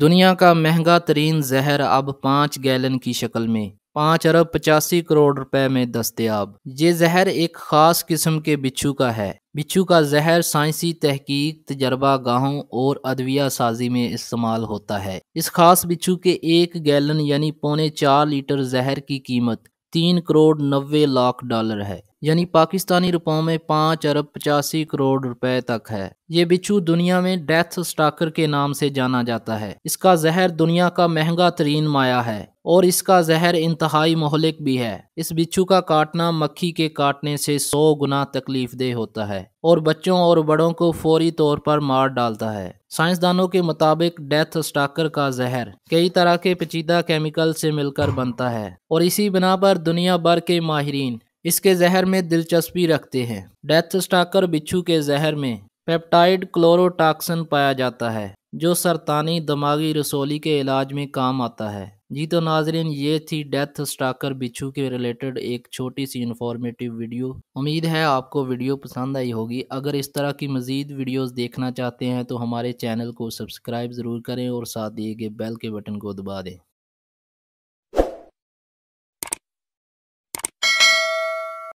दुनिया का महंगा तरीन जहर अब पाँच गैलन की शक्ल में पाँच अरब पचासी करोड़ रुपए में दस्तियाब ये जहर एक ख़ास किस्म के बिच्छू का है बिच्छू का जहर साइंसी तहकीक तजर्बा गाहों और अदविया साजी में इस्तेमाल होता है इस खास बिच्छू के एक गैलन यानी पौने चार लीटर जहर की कीमत तीन करोड़ नबे लाख डॉलर है यानी पाकिस्तानी रुपयों में पाँच अरब पचासी करोड़ रुपए तक है ये बिच्छू दुनिया में डेथ स्टाकर के नाम से जाना जाता है इसका जहर दुनिया का महंगा तरीन माया है और इसका जहर इंतहाई मोहलिक भी है इस बिच्छू का काटना मक्खी के काटने से सौ गुना तकलीफ देह होता है और बच्चों और बड़ों को फौरी तौर पर मार डालता है साइंसदानों के मुताबिक डेथ स्टाकर का जहर कई तरह के पेचीदा केमिकल से मिलकर बनता है और इसी बिना पर दुनिया भर के माहरीन इसके जहर में दिलचस्पी रखते हैं डेथ स्टाकर बिच्छू के जहर में पेप्टाइड क्लोरोटॉक्सन पाया जाता है जो सरतानी दिमागी रसोली के इलाज में काम आता है जी तो नाजरीन ये थी डेथ स्टाकर बिच्छू के रिलेटेड एक छोटी सी इन्फॉर्मेटिव वीडियो उम्मीद है आपको वीडियो पसंद आई होगी अगर इस तरह की मज़ीद वीडियोस देखना चाहते हैं तो हमारे चैनल को सब्सक्राइब ज़रूर करें और साथ दिए गए बेल के बटन को दबा दें